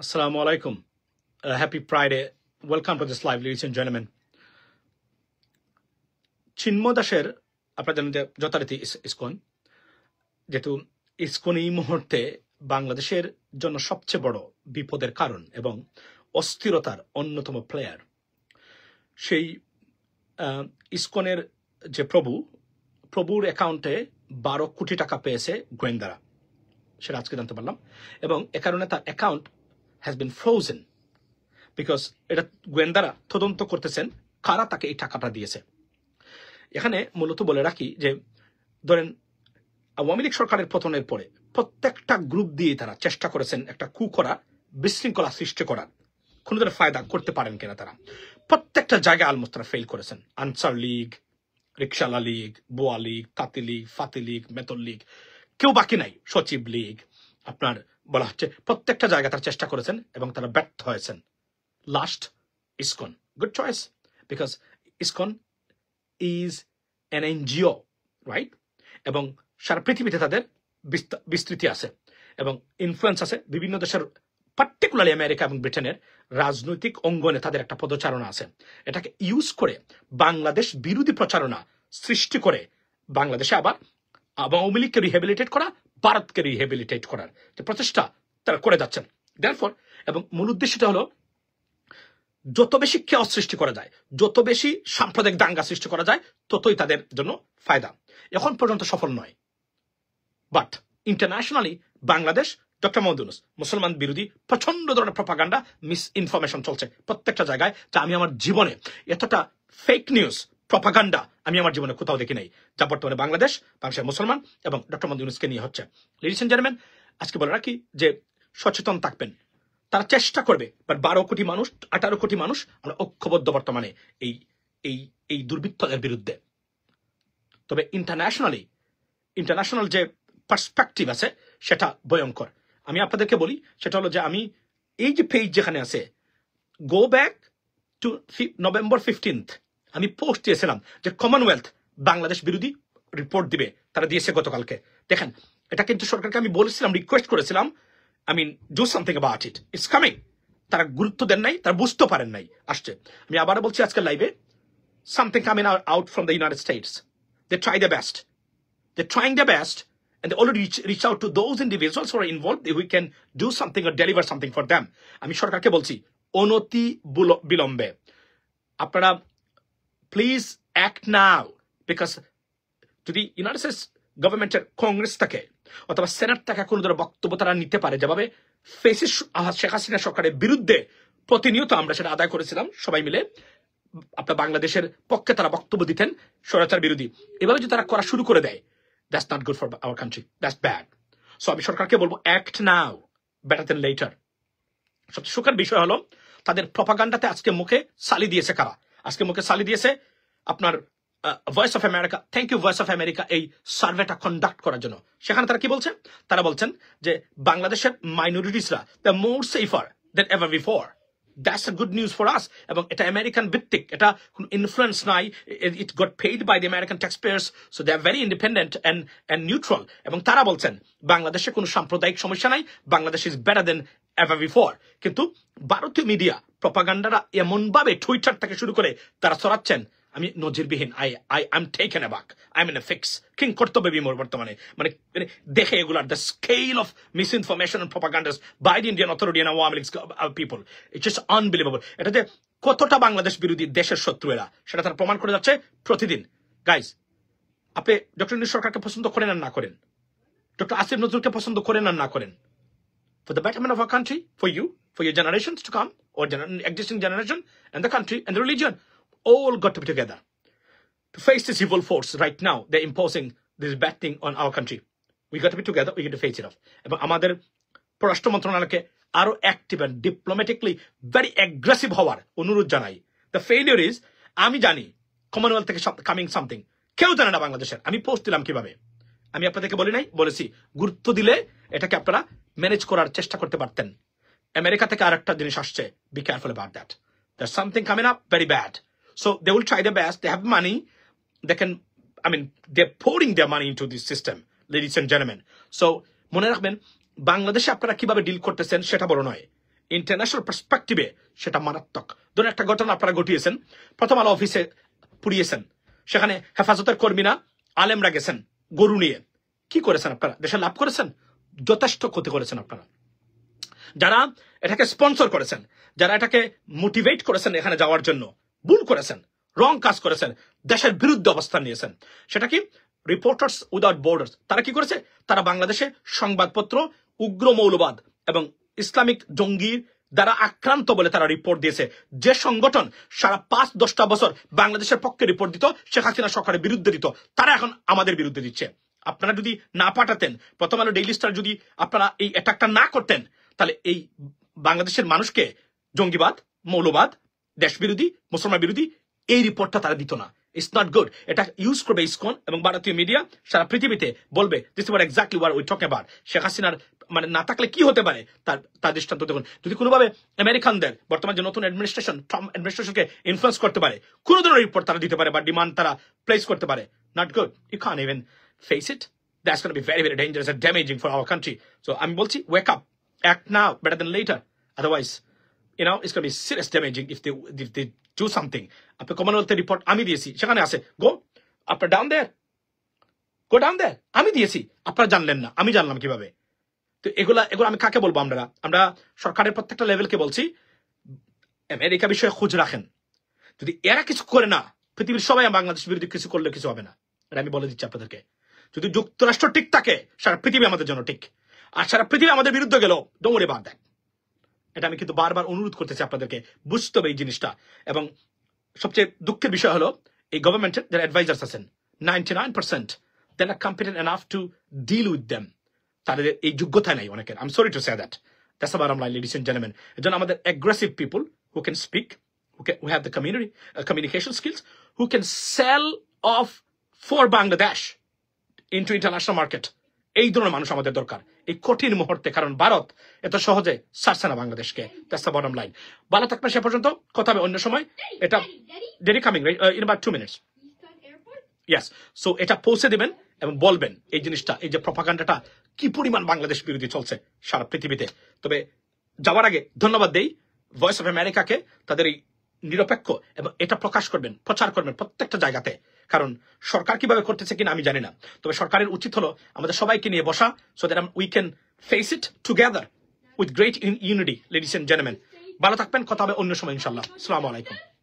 Assalamu alaikum. Uh, happy Friday. Welcome to this live, ladies and gentlemen. চিন্ময় দাসের আপনারা জানেন যে যথারীতি ইসকন যেহেতু ইসকন এই মুহূর্তে বাংলাদেশের জন্য সবচেয়ে বড় বিপদের কারণ এবং অস্থিরতার অন্যতম প্লেয়ার সেই ইসকনের যে প্রভু প্রভুর অ্যাকাউন্টে বারো কোটি টাকা পেয়েছে গোয়েন্দারা সেটা আজকে জানতে পারলাম এবং এ কারণে তার account has been frozen because এটা গোয়েন্দারা তদন্ত করতেছেন কারা তাকে এই টাকাটা দিয়েছে এখানে মূলত বলে রাখি যে ধরেন আওয়ামী লীগ সরকারের পতনের পরে প্রত্যেকটা গ্রুপ দিয়ে তারা চেষ্টা করেছেন একটা কু করা বিশৃঙ্খলা সৃষ্টি করার কোনো ধরনের ফায়দা করতে পারেন কিনা তারা প্রত্যেকটা জায়গায় আলমোস্তারা ফেল করেছেন আনসার লীগ রিক্সালা লীগ বোয়া লীগ তাঁতি লীগ ফাতি লীগ মেতল লীগ কেউ বাকি নাই সচিব লীগ আপনার বলা হচ্ছে প্রত্যেকটা জায়গা তারা চেষ্টা করেছেন এবং তারা ব্যর্থ হয়েছেন last ISKCON good choice because ISKCON is an NGO right এবং সারা পৃথিবীতে তাদের বিস্তৃতি আছে এবং ইনফ্লুয়েন্স আছে বিভিন্ন দেশের পার্টিকুলারলি আমেরিকা এবং ব্রিটেনের রাজনৈতিক অঙ্গনে তাদের একটা পদচারণা আছে এটাকে ইউজ করে বাংলাদেশ বিরোধী প্রচারণা সৃষ্টি করে বাংলাদেশে আবার আওয়ামী লীগকে রিহেবিলিটেট করা ভারতকে রিহেবিলিটেট করার যে প্রচেষ্টা তারা করে যাচ্ছেন ড্যারফর এবং মূল উদ্দেশ্যটা হলো যত বেশি খেয়াল সৃষ্টি করা যায় যত বেশি সাম্প্রদায়িক দাঙ্গা সৃষ্টি করা যায় ততই তাদের জন্য ফায়দা এখন পর্যন্ত সফল নয় বাট ইন্টারন্যাশনালি বাংলাদেশ ডক্টর মহদুনুস মুসলমান বিরোধী প্রচন্ড ধরনের প্রপাগান্ডা মিস ইনফরমেশন চলছে প্রত্যেকটা জায়গায় যা আমি আমার জীবনে এতটা ফেক নিউজ প্রপাগান্ডা আমি আমার জীবনে কোথাও দেখি নাই যা বর্তমানে বাংলাদেশ বাংলাদেশের মুসলমান এবং ডক্টর মন্দির ইউনুসকে নিয়ে হচ্ছে লেডিস এন্ড জেন্টলম্যান আজকে বলে রাখি যে সচেতন থাকবেন তারা চেষ্টা করবে বাট বারো কোটি মানুষ আঠারো কোটি মানুষ আমরা ঐক্যবদ্ধ বর্তমানে এই এই এই দুর্বৃত্তদের বিরুদ্ধে তবে ইন্টারন্যাশনালি ইন্টারন্যাশনাল যে পার্সপেক্টিভ আছে সেটা ভয়ঙ্কর আমি আপনাদেরকে বলি সেটা হলো যে আমি এই যে পেজ যেখানে আছে go back to November fifteenth আমি পোস্ট দিয়েছিলাম যে কমনওয়েলথ বাংলাদেশ বিরোধী রিপোর্ট দিবে তারা দিয়েছে গতকালকে দেখেন এটা কিন্তু সরকারকে আমি বলেছিলাম রিকোয়েস্ট করেছিলাম I mean do something about it it's coming তারা গুরুত্ব দেন নাই তারা বুঝতে পারেন নাই আসছে আমি আবারও বলছি আজকে লাইভে something coming out from the United States they try the best they trying the best and they already reach out to to those individuals involve are we can do something আর or সামথিং ফর দ্যাম আমি সরকারকে বলছি অনতি বিলম্বে আপনারা please act now because যদি United States গভর্নমেন্টের Congress থাকে অথবা সেনেট থেকে কোনো ধরনের বক্তব্য তারা নিতে পারে যেভাবে ফেসি শেখ হাসিনা সরকারের বিরুদ্ধে প্রতিনিয়ত আমরা সেটা আদায় করেছিলাম সবাই মিলে আপনার বাংলাদেশের পক্ষে তারা বক্তব্য দিতেন স্বরাচার বিরোধী এভাবে যদি তারা করা শুরু করে দেয় that's not good for our country that's bad so আমি সরকারকে বলবো act now better than later সবচেয়ে সুখের বিষয় হলো তাদের প্রপাগান্ডাতে আজকে মুখে সালি দিয়েছে কারা আজকে মুখে সালি দিয়েছে আপনার voice of America thank you voice of America এই সার্ভেটা কন্ডাক্ট করার জন্য সেখানে তারা কি বলছেন তারা বলছেন যে বাংলাদেশের মাইনরিটিসরা the more safer than ever before that's good news for us এবং এটা আমেরিকান ভিত্তিক এটা কোনো ইনফ্লুয়েন্স নাই it got paid by the American tax payers so they are very independent and and neutral এবং তারা বলছেন বাংলাদেশে কোনো সাম্প্রদায়িক সমস্যা নাই Bangladesh is better than ever before কিন্তু ভারতীয় মিডিয়া প্রপাগান্ডারা এমনভাবে টুইটার থেকে শুরু করে তারা ছড়াচ্ছেন আমি নজিরবিহীন I I I am taken aback I mean a fixing কর্তব্য বিমোর বর্তমানে মানে, মানে দেখে এগুলার the scale of misinformation and propagandas by the Indian authority and Awami League people it's is unbelievable এটা যে কতটা বাংলাদেশ বিরোধী দেশের শত্রু এরা সেটা তারা প্রমাণ করে যাচ্ছে প্রতিদিন গাইজ আপনি ডক্টর ইন্দ্র সরকারকে পছন্দ করেন আর না করেন ডক্টর আসিফ নজরুলকে পছন্দ করেন আর না করেন for the betterment of a country for you for your generation to come or existing generation and the country and the religion all got to be together to face this evil force right now. They're imposing this bad thing on our country. We got to be together. We got to face it off. এবং আমাদের পররাষ্ট্র মন্ত্রণালয়কে আরো active and diplomatically very aggressive হওয়ার অনুরোধ জানাই the failure is আমি জানি কমনওয়েলথ থেকে কামিং সামথিং কেউ জানে না বাংলাদেশের আমি পোস্ট দিলাম কিভাবে আমি আপনাদেরকে বলি নাই বলেছি গুরুত্ব দিলে এটাকে আপনারা ম্যানেজ করার চেষ্টা করতে পারতেন আমেরিকা থেকে আরেকটা জিনিস আসছে be careful about that that something coming up very bad so they will try the best they have money they can I mean they pouring the money into this system ladies and gentleman so মনে রাখবেন বাংলাদেশে আপনারা কিভাবে deal করতেছেন সেটা বড় নয় international পার্সপেক্টিভে সেটা মারাত্মক ধরুন একটা ঘটনা আপনারা ঘটিয়েছেন প্রথম আলো অফিসে পুড়িয়েছেন সেখানে হেফাজতের কর্মীরা আলেমরা গেছেন গরু নিয়ে কি করেছেন আপনারা দেশে লাভ করেছেন যথেষ্ট ক্ষতি করেছেন আপনারা যারা এটাকে স্পন্সর করেছেন যারা এটাকে মোটিভেট করেছেন এখানে যাওয়ার জন্য ভুল করেছেন রং কাজ করেছেন দেশের বিরুদ্ধে অবস্থান নিয়েছেন সেটা কি রিপোর্টার্স উইদাউট বর্ডার্স তারা কি করেছে তারা বাংলাদেশে সংবাদপত্র উগ্র মৌলবাদ এবং ইসলামিক জঙ্গির দ্বারা আক্রান্ত বলে তারা রিপোর্ট দিয়েছে যে সংগঠন সারা পাঁচ দশটা বছর বাংলাদেশের পক্ষে রিপোর্ট দিত শেখ হাসিনা সরকারের বিরুদ্ধে দিত তারা এখন আমাদের বিরুদ্ধে দিচ্ছে আপনারা যদি না পাঠাতেন প্রথম আলো ডেইলি স্টার যদি আপনারা এই অ্যাটাকটা না করতেন তাহলে এই বাংলাদেশের মানুষকে জঙ্গিবাদ মৌলবাদ দেশ বিরোধী মুসলমান বিরোধী এই রিপোর্টটা তারা দিত না ইটস নট গুড এটা ইউজ করবে ইসকন এবং ভারতীয় মিডিয়া সারা পৃথিবীতে বলবে this war exactly war we talk about Sheikh হাসিনার মানে না থাকলে কি হতে পারে তার তার দৃষ্টান্ত দেখুন যদি কোনোভাবে আমেরিকানদের বর্তমান যে নতুন অ্যাডমিনিস্ট্রেশন ট্রাম্প অ্যাডমিনিস্ট্রেশনকে ইনফ্লুয়েস করতে পারে কোনো ধরনের রিপোর্ট তারা দিতে পারে বা ডিমান্ড তারা প্লেস করতে পারে not good you can even face it that's be very very dangerous and damaging for our country so আমি বলছি wake up Act now better than later. Otherwise, you know, it's going to be serious damaging if they if they do something. আপনার কমনওয়েলথের report আমি দিয়েছি সেখানে আছে গো আপনার down দেয়ার go down দেয়ার আমি দিয়েছি আপনারা জানলেন না আমি জানলাম কিভাবে তো এগুলা এগুলো আমি কাকে বলবো আমরা আমরা সরকারের প্রত্যেকটা লেভেলকে বলছি আমেরিকা বিষয়ে খোঁজ রাখেন যদি এরা কিছু করে না পৃথিবীর সবাই বাংলাদেশ বিরুদ্ধে কিছু করলে কিছু হবে না এটা আমি বলে দিচ্ছি আপনাদেরকে যদি যুক্তরাষ্ট্র ঠিক থাকে সারা পৃথিবী আমাদের জন্য ঠিক আর সারা পৃথিবী আমাদের বিরুদ্ধে গেল ডোমরে বাদ দেয় এটা আমি কিন্তু বারবার অনুরোধ করতেছি আপনাদেরকে বুঝতে হবে এই জিনিসটা এবং সবচেয়ে দুঃখের বিষয় হলো এই গভর্নমেন্টের যারা অ্যাডভাইজার্স আছেন ninety nine percent then are competent enough to deal with them তাদের এই যোগ্যতা নাই অনেকের I'm sorry to say that that's আবার আমরা লেডিস এন্ড জেন্টলম্যান এজন্য আমাদের aggressive people who can speak who have the community communication skills who can sell off for Bangladesh off for Bangladesh into international market. এই ধরনের মানুষ আমাদের দরকার এই কঠিন মুহূর্তে কারণ ভারত এত সহজে ছাড়ছে না বাংলাদেশকে বটম লাইন ভালো থাকবেন সে পর্যন্ত কথা হবে অন্য সময় এটা ডেরি কামিং ইন বা টু মিনিটস ইয়াস সো এটা পৌঁছে দেবেন এবং বলবেন এই জিনিসটা এই যে প্রফাকাণ্ডাটা কি পরিমাণ বাংলাদেশ বিরোধী চলছে সারা পৃথিবীতে তবে যাওয়ার আগে ধন্যবাদ দেই ভয়েস অফ আমেরিকাকে তাদের এই নিরপেক্ষ এবং এটা প্রকাশ করবেন প্রচার করবেন প্রত্যেকটা জায়গাতে কারণ সরকার কিভাবে করতেছে কিনা আমি জানি না তবে সরকারের উচিত হলো আমাদের সবাইকে নিয়ে বসা so that we can face it together with great unity ladies and gentleman ভালো থাকবেন কথা হবে অন্য সময় ইনশাল্লাহ আসসালামু আলাইকুম